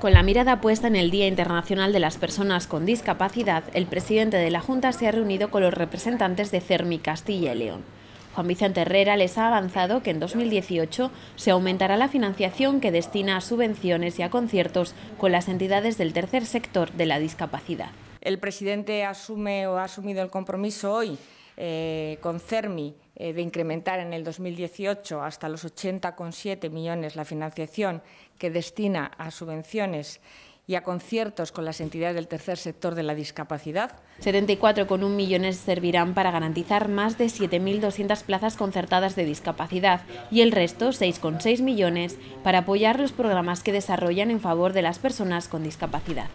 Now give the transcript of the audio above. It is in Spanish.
Con la mirada puesta en el Día Internacional de las Personas con Discapacidad, el presidente de la Junta se ha reunido con los representantes de CERMI Castilla y León. Juan Vicente Herrera les ha avanzado que en 2018 se aumentará la financiación que destina a subvenciones y a conciertos con las entidades del tercer sector de la discapacidad. El presidente asume o ha asumido el compromiso hoy eh, con CERMI eh, de incrementar en el 2018 hasta los 80,7 millones la financiación que destina a subvenciones y a conciertos con las entidades del tercer sector de la discapacidad. 74,1 millones servirán para garantizar más de 7.200 plazas concertadas de discapacidad y el resto, 6,6 millones, para apoyar los programas que desarrollan en favor de las personas con discapacidad.